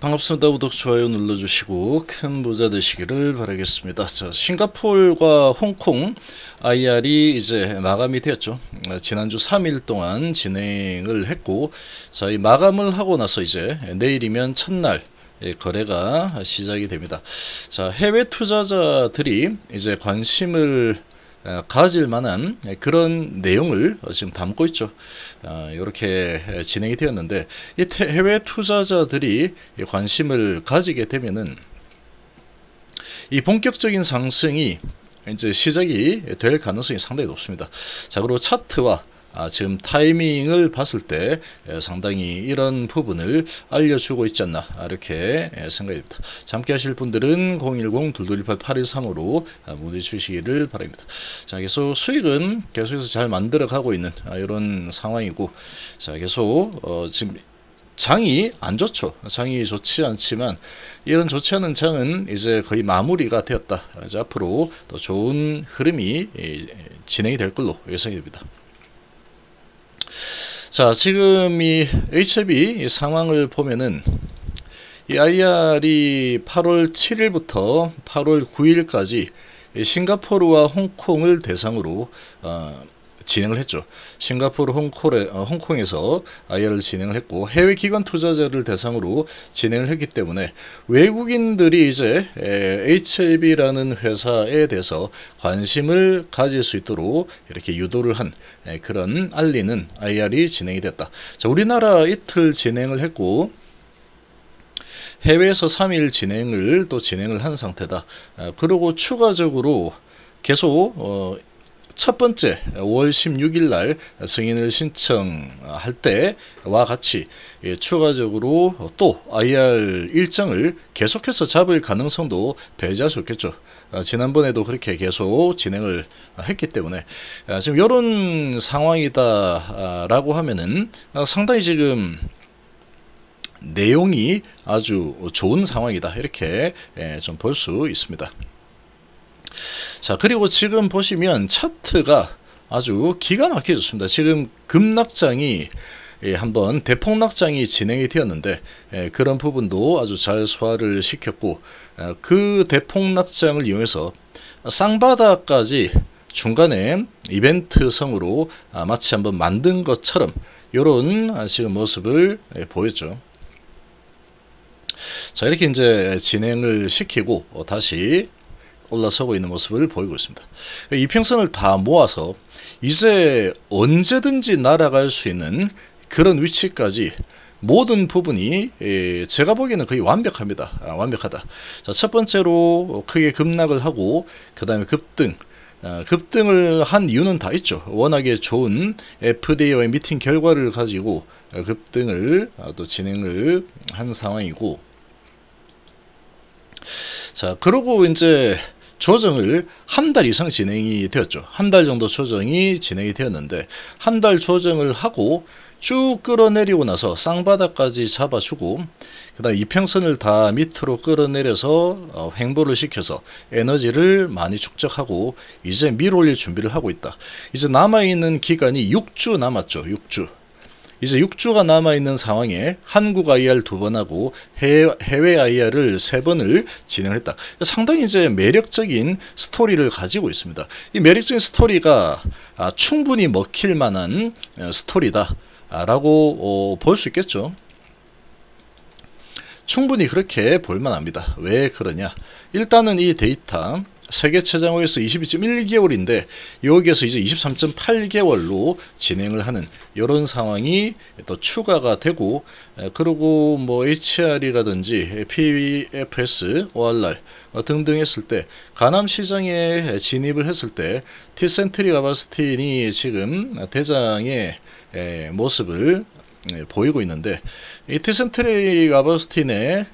반갑습니다. 구독, 좋아요 눌러주시고 큰 부자 되시기를 바라겠습니다. 자, 싱가폴과 홍콩 IR이 이제 마감이 되었죠. 아, 지난주 3일 동안 진행을 했고 자, 이 마감을 하고 나서 이제 내일이면 첫날 거래가 시작이 됩니다. 자, 해외 투자자들이 이제 관심을 어, 가질 만한 그런 내용을 지금 담고 있죠. 이렇게 어, 진행이 되었는데 해외 투자자들이 관심을 가지게 되면은 이 본격적인 상승이 이제 시작이 될 가능성이 상당히 높습니다. 자, 그리고 차트와 아, 지금 타이밍을 봤을 때 상당히 이런 부분을 알려주고 있지 않나 아, 이렇게 생각입니다. 함께 하실 분들은 010-2218-8235로 문의 주시기를 바랍니다. 자 계속 수익은 계속해서 잘 만들어가고 있는 아, 이런 상황이고 자 계속 어, 지금 장이 안 좋죠. 장이 좋지 않지만 이런 좋지 않은 장은 이제 거의 마무리가 되었다. 이제 앞으로 더 좋은 흐름이 진행이 될 걸로 예상됩니다. 자, 지금 이 HB 이 상황을 보면은 이 IR이 8월 7일부터 8월 9일까지 싱가포르와 홍콩을 대상으로 어, 진행을 했죠. 싱가포르 홍콩에, 어, 홍콩에서 IR을 진행을 했고 해외 기관 투자자를 대상으로 진행을 했기 때문에 외국인들이 이제 HLB라는 회사에 대해서 관심을 가질 수 있도록 이렇게 유도를 한 그런 알리는 IR이 진행이 됐다. 자, 우리나라 이틀 진행을 했고 해외에서 3일 진행을 또 진행을 한 상태다. 아, 그리고 추가적으로 계속 어, 첫 번째 5월 16일 날 승인을 신청할 때와 같이 예, 추가적으로 또 IR 일정을 계속해서 잡을 가능성도 배제할 수 없겠죠. 아, 지난번에도 그렇게 계속 진행을 했기 때문에 아, 지금 이런 상황이다라고 하면은 아, 상당히 지금 내용이 아주 좋은 상황이다 이렇게 예, 좀볼 수 있습니다. 자 그리고 지금 보시면 차트가 아주 기가 막혀졌습니다 지금 급락장이 예, 한번 대폭락장이 진행이 되었는데 예, 그런 부분도 아주 잘 소화를 시켰고 예, 그 대폭락장을 이용해서 쌍바다까지 중간에 이벤트성으로 아, 마치 한번 만든 것처럼 이런 지금 모습을 예, 보였죠. 자 이렇게 이제 진행을 시키고 어, 다시 올라서고 있는 모습을 보이고 있습니다. 이평선을 다 모아서 이제 언제든지 날아갈 수 있는 그런 위치까지 모든 부분이 예, 제가 보기에는 거의 완벽합니다. 아, 완벽하다. 자, 첫 번째로 크게 급락을 하고 그 다음에 급등 아, 급등을 한 이유는 다 있죠. 워낙에 좋은 FDA와의 미팅 결과를 가지고 급등을 아, 또 진행을 한 상황이고 자 그러고 이제 조정을 한 달 이상 진행이 되었죠. 한 달 정도 조정이 진행이 되었는데 한 달 조정을 하고 쭉 끌어내리고 나서 쌍바닥까지 잡아주고 그 다음 이평선을 다 밑으로 끌어내려서 어, 횡보를 시켜서 에너지를 많이 축적하고 이제 밀올릴 어 준비를 하고 있다. 이제 남아있는 기간이 6주 남았죠. 6주. 이제 6주가 남아있는 상황에 한국 IR 두 번하고 해외, 해외 IR을 세 번을 진행했다. 상당히 이제 매력적인 스토리를 가지고 있습니다. 이 매력적인 스토리가 아, 충분히 먹힐 만한 어, 스토리다. 아, 라고 어, 볼수 있겠죠. 충분히 그렇게 볼만합니다. 왜 그러냐? 일단은 이 데이터 세계 최장호에서 22.1개월인데 여기에서 이제 23.8개월로 진행을 하는 이런 상황이 또 추가가 되고 그리고 뭐 HR이라든지 PFS, ORR 등등 했을 때 가남 시장에 진입을 했을 때 티센트리 가바스틴이 지금 대장의 모습을 보이고 있는데 이 티센트리 가바스틴의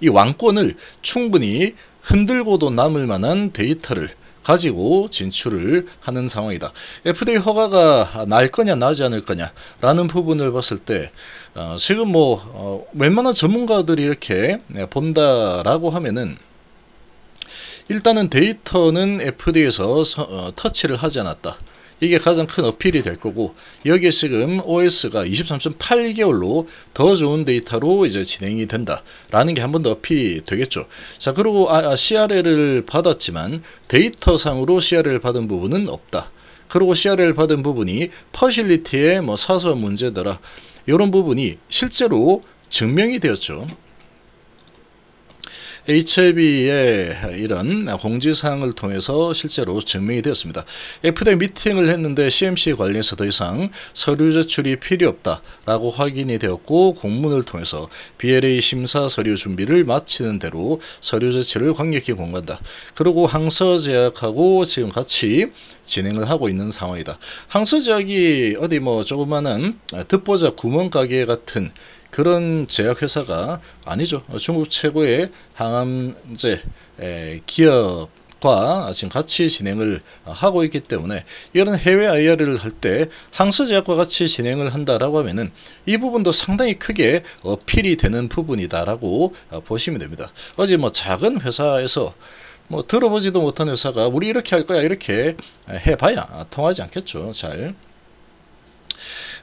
이 왕권을 충분히 흔들고도 남을 만한 데이터를 가지고 진출을 하는 상황이다. FDA 허가가 날 거냐 나지 않을 거냐라는 부분을 봤을 때 어, 지금 뭐 어, 웬만한 전문가들이 이렇게 네, 본다라고 하면은 일단은 데이터는 FDA에서 서, 어, 터치를 하지 않았다. 이게 가장 큰 어필이 될 거고 여기에 지금 OS가 23.8개월로 더 좋은 데이터로 이제 진행이 된다라는 게 한 번 더 어필이 되겠죠. 자 그리고 아, 아 CRL을 받았지만 데이터상으로 CRL을 받은 부분은 없다. 그리고 CRL 받은 부분이 퍼실리티의 뭐 사소한 문제더라. 이런 부분이 실제로 증명이 되었죠. HLB의 이런 공지사항을 통해서 실제로 증명이 되었습니다. FDA 미팅을 했는데 CMC 관련해서 더 이상 서류 제출이 필요 없다라고 확인이 되었고 공문을 통해서 BLA 심사 서류 준비를 마치는 대로 서류 제출을 강력히 공간다. 그리고 항서제약하고 지금 같이 진행을 하고 있는 상황이다. 항서제약이 어디 뭐 조그마한 듣보자 구멍가게 같은 그런 제약회사가 아니죠. 중국 최고의 항암제 기업 과 지금 같이 진행을 하고 있기 때문에 이런 해외 IR을 할때 항서제약과 같이 진행을 한다라고 하면은 이 부분도 상당히 크게 어필이 되는 부분이다라고 보시면 됩니다. 어제 뭐 작은 회사에서 뭐 들어보지도 못한 회사가 우리 이렇게 할 거야 이렇게 해봐야 통하지 않겠죠. 잘.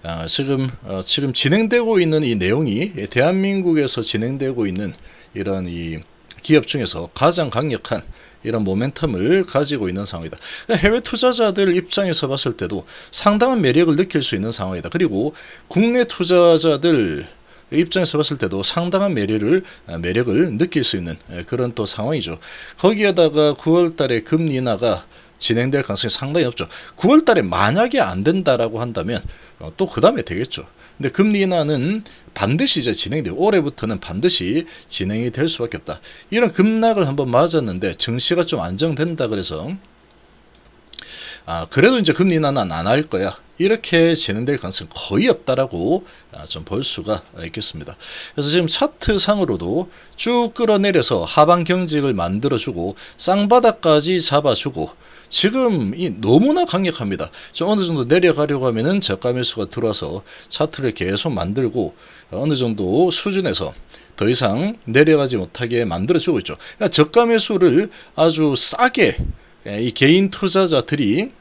아, 지금 어, 지금 진행되고 있는 이 내용이 대한민국에서 진행되고 있는 이런 이 기업 중에서 가장 강력한 이런 모멘텀을 가지고 있는 상황이다. 그러니까 해외 투자자들 입장에서 봤을 때도 상당한 매력을 느낄 수 있는 상황이다. 그리고 국내 투자자들 입장에서 봤을 때도 상당한 매력을 아, 매력을 느낄 수 있는 그런 또 상황이죠. 거기에다가 9월 달에 금리 인하가 진행될 가능성이 상당히 높죠. 9월 달에 만약에 안 된다라고 한다면 어, 또그 다음에 되겠죠. 근데 금리 인하는 반드시 이제 진행돼요. 올해부터는 반드시 진행이 될 수밖에 없다. 이런 급락을 한번 맞았는데 증시가 좀 안정된다 그래서 아 그래도 이제 금리 인하는 안 할 거야. 이렇게 진행될 가능성이 거의 없다라고 아, 좀볼 수가 있겠습니다. 그래서 지금 차트상으로도 쭉 끌어내려서 하방 경직을 만들어주고 쌍바닥까지 잡아주고 지금 이 너무나 강력합니다. 좀 어느 정도 내려가려고 하면은 저가 매수가 들어와서 차트를 계속 만들고 어느 정도 수준에서 더 이상 내려가지 못하게 만들어주고 있죠. 그러니까 저가 매수를 아주 싸게 예, 이 개인 투자자들이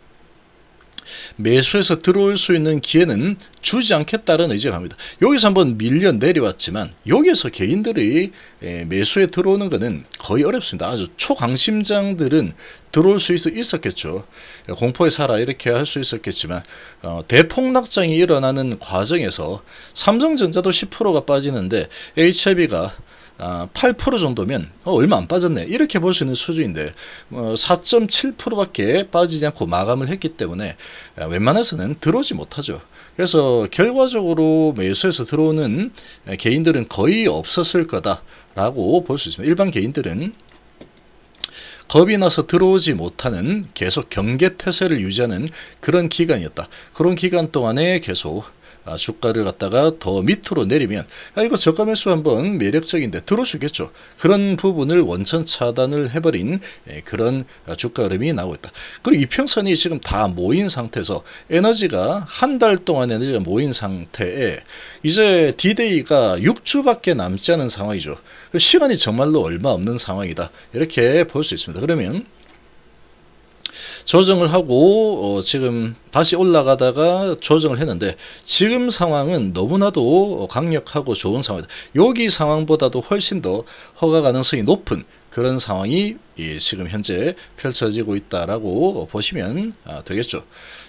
매수해서 들어올 수 있는 기회는 주지 않겠다는 의지가 갑니다. 여기서 한번 밀려 내려왔지만 여기에서 개인들이 예, 매수에 들어오는 것은 거의 어렵습니다. 아주 초강심장들은 들어올 수 있었겠죠. 공포에 살아 이렇게 할 수 있었겠지만 어, 대폭락장이 일어나는 과정에서 삼성전자도 10%가 빠지는데 HIB가 8% 아, 정도면 어, 얼마 안 빠졌네 이렇게 볼 수 있는 수준인데 4.7%밖에 어, 빠지지 않고 마감을 했기 때문에 아, 웬만해서는 들어오지 못하죠. 그래서 결과적으로 매수해서 들어오는 아, 개인들은 거의 없었을 거다라고 볼 수 있습니다. 일반 개인들은 겁이 나서 들어오지 못하는 계속 경계 태세를 유지하는 그런 기간이었다. 그런 기간 동안에 계속 아, 주가를 갖다가 더 밑으로 내리면 아 이거 저가 매수 한번 매력적인데 들어주겠죠. 그런 부분을 원천 차단을 해버린 예, 그런 주가 흐름이 나오고 있다. 그리고 이평선이 지금 다 모인 상태에서 에너지가 한 달 동안 에너지가 모인 상태에 이제 디데이가 6주밖에 남지 않은 상황이죠. 시간이 정말로 얼마 없는 상황이다. 이렇게 볼 수 있습니다. 그러면 조정을 하고 어, 지금 다시 올라가다가 조정을 했는데 지금 상황은 너무나도 강력하고 좋은 상황이다. 여기 상황보다도 훨씬 더 허가 가능성이 높은 그런 상황이 예, 지금 현재 펼쳐지고 있다라고 보시면 아, 되겠죠.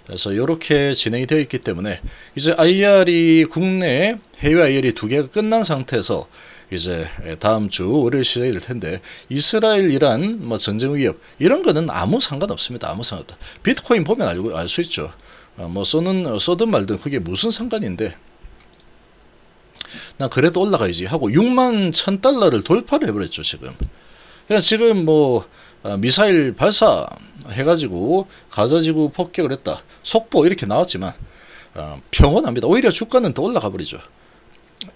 그래서 이렇게 진행이 되어 있기 때문에 이제 IR이 국내 해외 IR이 두 개가 끝난 상태에서 이제 다음 주 월요일 시작일 텐데 이스라엘 이란 뭐 전쟁 위협 이런 거는 아무 상관없습니다. 아무 상관없다. 비트코인 보면 알고 알 수 있죠. 어, 뭐 쏘는 쏘든 말든 그게 무슨 상관인데 나 그래도 올라가야지 하고 6만 1천 달러를 돌파를 해버렸죠 지금. 그냥 지금 뭐 아, 미사일 발사 해가지고 가자지구 폭격을 했다. 속보 이렇게 나왔지만 아, 평온합니다. 오히려 주가는 더 올라가 버리죠.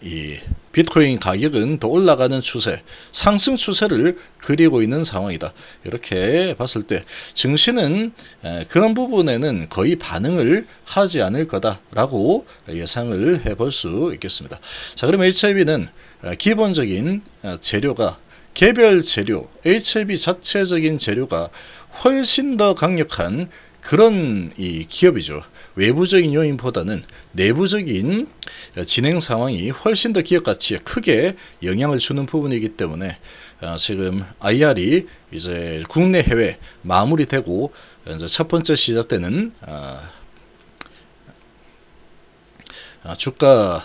이 비트코인 가격은 더 올라가는 추세, 상승 추세를 그리고 있는 상황이다. 이렇게 봤을 때 증시는 그런 부분에는 거의 반응을 하지 않을 거다라고 예상을 해볼 수 있겠습니다. 자, 그럼 HIV는 기본적인 재료가 개별 재료, HIV 자체적인 재료가 훨씬 더 강력한 그런 이 기업이죠. 외부적인 요인보다는 내부적인 진행 상황이 훨씬 더 기업 가치에 크게 영향을 주는 부분이기 때문에 어, 지금 IR이 이제 국내 해외 마무리되고 이제 첫 번째 시작되는 어, 어, 주가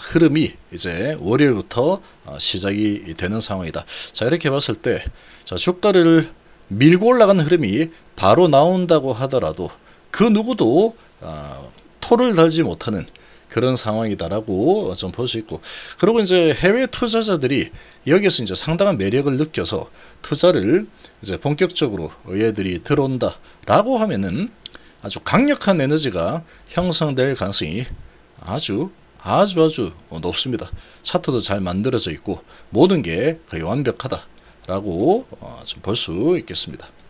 흐름이 이제 월요일부터 시작이 되는 상황이다. 자 이렇게 봤을 때 주가를 밀고 올라가는 흐름이 바로 나온다고 하더라도 그 누구도 어, 토를 달지 못하는 그런 상황이다라고 좀 볼 수 있고 그리고 이제 해외 투자자들이 여기서 이제 상당한 매력을 느껴서 투자를 이제 본격적으로 얘들이 들어온다라고 하면은 아주 강력한 에너지가 형성될 가능성이 아주 아주 아주 높습니다. 차트도 잘 만들어져 있고 모든 게 거의 완벽하다라고 어, 좀볼 수 있겠습니다.